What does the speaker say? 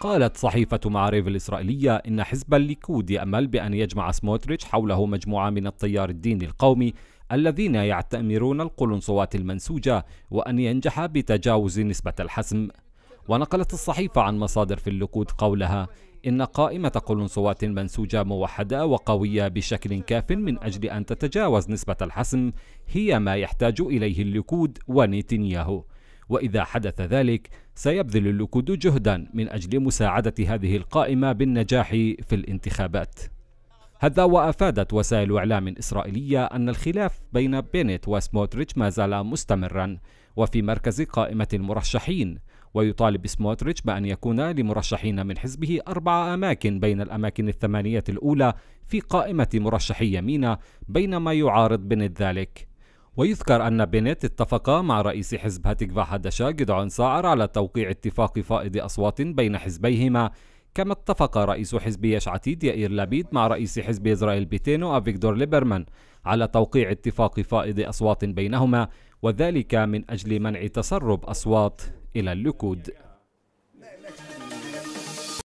قالت صحيفة معاريف الإسرائيلية إن حزب الليكود يأمل بأن يجمع سموتريتش حوله مجموعة من التيار الديني القومي الذين يعتمرون القلنصوات المنسوجة وأن ينجح بتجاوز نسبة الحسم ونقلت الصحيفة عن مصادر في الليكود قولها إن قائمة قلنصوات منسوجة موحدة وقوية بشكل كاف من أجل أن تتجاوز نسبة الحسم هي ما يحتاج إليه الليكود ونتنياهو وإذا حدث ذلك سيبذل اللوكود جهدا من أجل مساعدة هذه القائمة بالنجاح في الانتخابات هذا وأفادت وسائل إعلام إسرائيلية أن الخلاف بين بينيت وسموتريتش ما زال مستمرا وفي مركز قائمة المرشحين ويطالب سموتريتش بأن يكون لمرشحين من حزبه أربع أماكن بين الأماكن الثمانية الأولى في قائمة مرشحي يمينة بينما يعارض بنت ذلك ويذكر أن بينيت اتفق مع رئيس حزب هاتيكفا حدشا جدعون ساعر على توقيع اتفاق فائض أصوات بين حزبيهما كما اتفق رئيس حزب يش عتيد يائير لابيد مع رئيس حزب إسرائيل بيتينو أفيكدور ليبرمان على توقيع اتفاق فائض أصوات بينهما وذلك من أجل منع تسرب أصوات إلى اللكود